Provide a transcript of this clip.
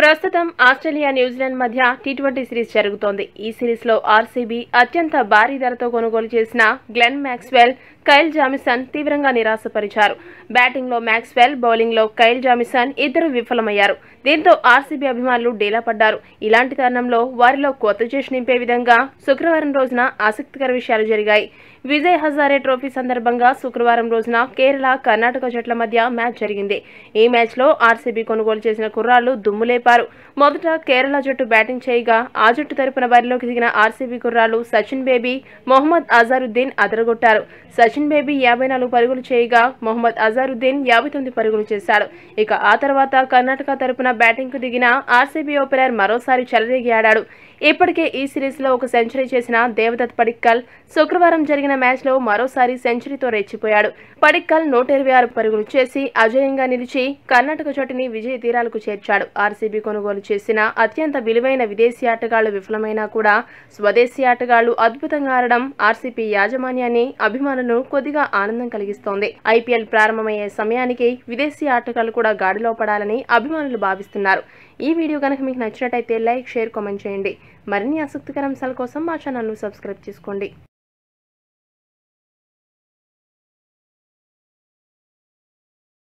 ప్రస్తుతం ఆస్ట్రేలియా న్యూజిలాండ్ Zealand T twenty series జరుగుతోంది ఈ సిరీస్లో ఆర్సీబీ అత్యంత భారీ ధరతో కొనుగోలు చేసిన గ్లెన్ మ్యాక్స్వెల్ కైల్ జామిసన్ తీవ్రంగా నిరాశపరిచారు బ్యాటింగ్లో మ్యాక్స్వెల్ బౌలింగ్లో కైల్ జామిసన్ ఇద్దరు విఫలమయ్యారు దీంతో ఆర్సీబీ అభిమానులు డీలా పడ్డారు ఇలాంటి తరుణంలో వారిలో కొత్త జోష్ నింపే విధంగా శుక్రవారం రోజున ఆసక్తికర విషయాలు జరిగాయి విజయ్ హజారే ట్రోఫీ సందర్భంగా శుక్రవారం రోజున కేరళ కర్ణాటక జట్ల మధ్య మ్యాచ్ జరిగింది ఈ మ్యాచ్లో ఆర్సీబీ కొనుగోలు చేసిన కుర్రాళ్లు దుమ్ములేపారు మొదట కేరళ జట్టు బ్యాటింగ్ చేయగా ఆ జట్టు తరపున బరిలోకి దిగిన ఆర్సీబీ కుర్రాళ్లు సచిన్ బేబీ మొహమ్మద్ అజారుద్దీన్ అదరగొట్టారు సచిన్ బేబీ యాభై నాలుగు పరుగులు చేయగా మొహమ్మద్ అజారుద్దీన్ యాభై తొమ్మిది పరుగులు చేశాడు ఇక ఆ తర్వాత కర్ణాటక తరపున బ్యాటింగ్కు దిగిన ఆర్సీబీ ఓపెనర్ మరోసారి చెలరేగి ఆడాడు ఇప్పటికే ఈ సిరీస్లో ఒక సెంచరీ చేసిన దేవదత్ పడిక్కల్ శుక్రవారం జరిగిన మ్యాచ్లో మరోసారి సెంచరీతో రెచ్చిపోయాడు పడిక్కల్ నూట ఇరవై ఆరు పరుగులు చేసి అజయంగా నిలిచి కర్ణాటక చోటిని విజయ తీరాలకు చేర్చాడు ఆర్సీబీ కొనుగోలు చేసిన అత్యంత విలువైన విదేశీ ఆటగాళ్లు విఫలమైనా కూడా స్వదేశీ ఆటగాళ్లు అద్భుతంగా ఆడడం ఆర్సీబీ యాజమాన్యాన్ని అభిమానులను కొద్దిగా ఆనందం కలిగిస్తోంది ఐపీఎల్ ప్రారంభమయ్యే సమయానికి విదేశీ ఆటగాళ్లు కూడా గాడిలో పడాలని అభిమానులు భావించారు భావిస్తున్నారు ఈ వీడియో కనుక మీకు నచ్చినట్టయితే లైక్ షేర్ కామెంట్ చేయండి మరిన్ని ఆసక్తికర అంశాల కోసం మా ఛానల్ను సబ్స్క్రైబ్ చేసుకోండి